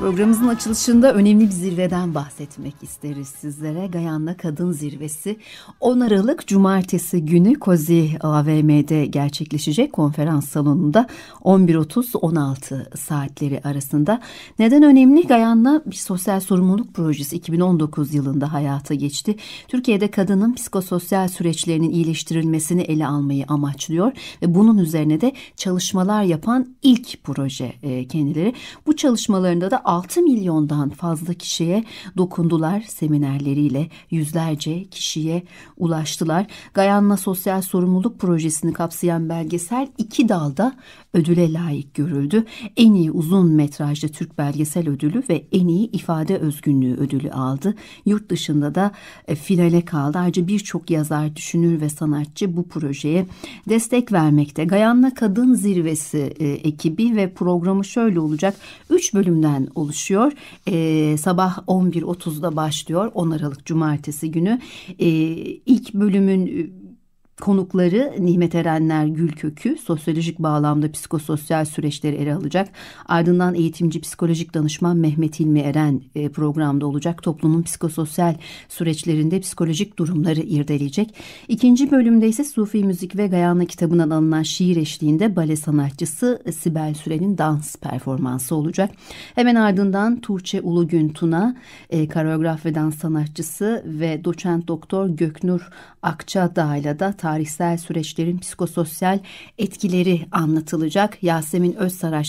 Programımızın açılışında önemli bir zirveden bahsetmek isteriz sizlere. Gayanla Kadın Zirvesi 10 Aralık Cumartesi günü Kozi AVM'de gerçekleşecek konferans salonunda 11.30-16 saatleri arasında. Neden önemli? Gayanla bir sosyal sorumluluk projesi 2019 yılında hayata geçti. Türkiye'de kadının psikososyal süreçlerinin iyileştirilmesini ele almayı amaçlıyor ve bunun üzerine de çalışmalar yapan ilk proje e, kendileri. Bu çalışmalarında da 6 milyondan fazla kişiye dokundular seminerleriyle yüzlerce kişiye ulaştılar. Gayanla Sosyal Sorumluluk Projesi'ni kapsayan belgesel iki dalda ödüle layık görüldü. En iyi uzun metrajlı Türk belgesel ödülü ve en iyi ifade özgünlüğü ödülü aldı. Yurt dışında da e, finale kaldı. Ayrıca birçok yazar, düşünür ve sanatçı bu projeye destek vermekte. Gayanla Kadın Zirvesi e, ekibi ve programı şöyle olacak. 3 bölümden oluşuyor. E, sabah 11.30'da başlıyor 10 Aralık Cumartesi günü. E, ilk bölümün Konukları Nimet Erenler Gülkökü sosyolojik bağlamda psikososyal süreçleri ele alacak. Ardından eğitimci psikolojik danışman Mehmet İlmi Eren e, programda olacak. Toplumun psikososyal süreçlerinde psikolojik durumları irdeleyecek. İkinci bölümde ise Sufi Müzik ve Gayana kitabından alınan şiir eşliğinde bale sanatçısı Sibel Süren'in dans performansı olacak. Hemen ardından Tuğçe Ulugün Tuna, e, koreograf ve dans sanatçısı ve doçent doktor Göknur Akça da takip tarihsel süreçlerin psikososyal etkileri anlatılacak. Yasemin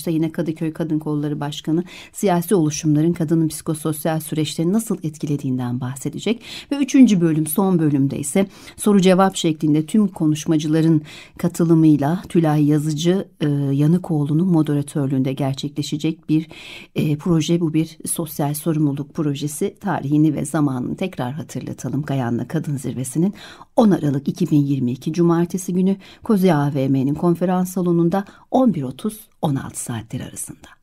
da yine Kadıköy Kadın Kolları Başkanı siyasi oluşumların kadının psikososyal süreçlerini nasıl etkilediğinden bahsedecek. Ve üçüncü bölüm son bölümde ise soru cevap şeklinde tüm konuşmacıların katılımıyla Tülay Yazıcı e, Yanıkoğlu'nun moderatörlüğünde gerçekleşecek bir e, proje. Bu bir sosyal sorumluluk projesi. Tarihini ve zamanını tekrar hatırlatalım. Gayanlı Kadın Zirvesi'nin 10 Aralık 2020 2022 Cumartesi günü Kozi AVM'nin konferans salonunda 11.30-16 saatler arasında.